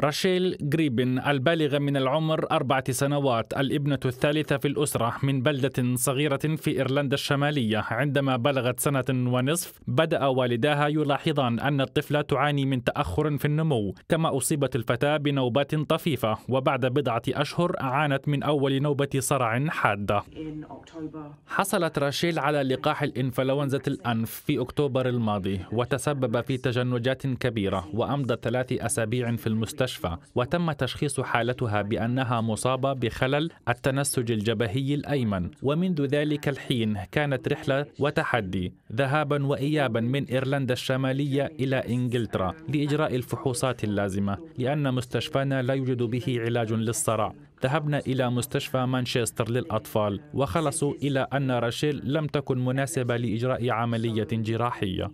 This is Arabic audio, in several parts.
راشيل غريبن البالغة من العمر أربعة سنوات الابنة الثالثة في الأسرة من بلدة صغيرة في إيرلندا الشمالية عندما بلغت سنة ونصف بدأ والداها يلاحظان أن الطفلة تعاني من تأخر في النمو كما أصيبت الفتاة بنوبات طفيفة وبعد بضعة أشهر عانت من أول نوبة صرع حادة حصلت راشيل على لقاح الإنفلونزا الأنف في أكتوبر الماضي وتسبب في تجنجات كبيرة وأمضت ثلاث أسابيع في المستشفى المستشفى وتم تشخيص حالتها بأنها مصابة بخلل التنسج الجبهي الأيمن ومنذ ذلك الحين كانت رحلة وتحدي ذهابا وإيابا من إيرلندا الشمالية إلى إنجلترا لإجراء الفحوصات اللازمة لأن مستشفانا لا يوجد به علاج للصرع ذهبنا إلى مستشفى مانشستر للأطفال وخلصوا إلى أن راشيل لم تكن مناسبة لإجراء عملية جراحية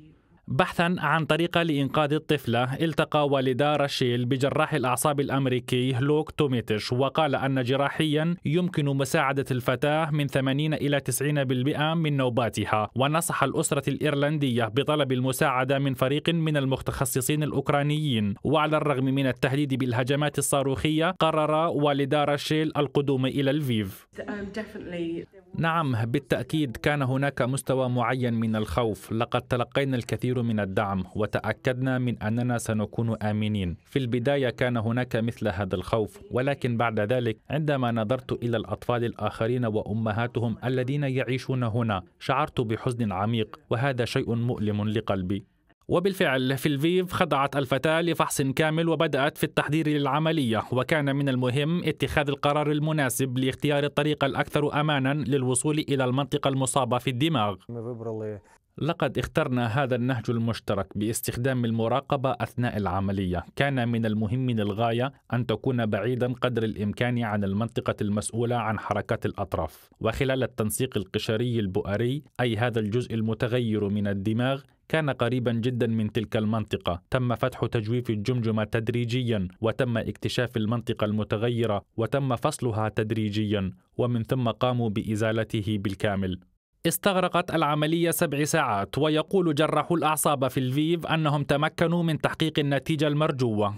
بحثا عن طريقة لإنقاذ الطفلة التقى والدا راشيل بجراح الأعصاب الأمريكي لوك توميتش وقال أن جراحيا يمكن مساعدة الفتاة من 80 إلى 90% من نوباتها ونصح الأسرة الإيرلندية بطلب المساعدة من فريق من المتخصصين الأوكرانيين وعلى الرغم من التهديد بالهجمات الصاروخية قرر والدا راشيل القدوم إلى الفيف نعم بالتاكيد كان هناك مستوى معين من الخوف لقد تلقينا الكثير من الدعم وتاكدنا من اننا سنكون امنين في البدايه كان هناك مثل هذا الخوف ولكن بعد ذلك عندما نظرت الى الاطفال الاخرين وامهاتهم الذين يعيشون هنا شعرت بحزن عميق وهذا شيء مؤلم لقلبي وبالفعل في الفيف خضعت الفتاة لفحص كامل وبدأت في التحضير للعملية وكان من المهم اتخاذ القرار المناسب لاختيار الطريقة الأكثر أمانا للوصول إلى المنطقة المصابة في الدماغ لقد اخترنا هذا النهج المشترك باستخدام المراقبة أثناء العملية كان من المهم للغاية أن تكون بعيدا قدر الإمكان عن المنطقة المسؤولة عن حركات الأطراف وخلال التنسيق القشري البؤري أي هذا الجزء المتغير من الدماغ كان قريبا جدا من تلك المنطقة تم فتح تجويف الجمجمة تدريجيا وتم اكتشاف المنطقة المتغيرة وتم فصلها تدريجيا ومن ثم قاموا بإزالته بالكامل استغرقت العملية سبع ساعات ويقول جراح الأعصاب في الفيف أنهم تمكنوا من تحقيق النتيجة المرجوة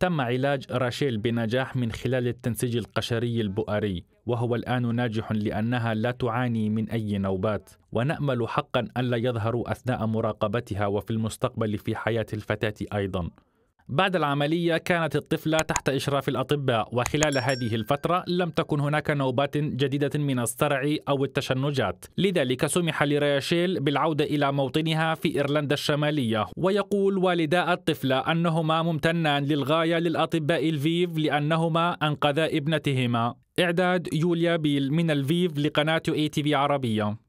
تم علاج راشيل بنجاح من خلال التنسيج القشري البؤري وهو الآن ناجح لأنها لا تعاني من أي نوبات ونأمل حقا أن لا يظهروا أثناء مراقبتها وفي المستقبل في حياة الفتاة أيضا بعد العملية كانت الطفلة تحت إشراف الأطباء وخلال هذه الفترة لم تكن هناك نوبات جديدة من الصرع أو التشنجات لذلك سمح لرياشيل بالعودة إلى موطنها في إيرلندا الشمالية ويقول والدا الطفلة أنهما ممتنان للغاية للأطباء الفيف لأنهما أنقذا ابنتهما إعداد يوليا بيل من الفيف لقناة اي تي في عربية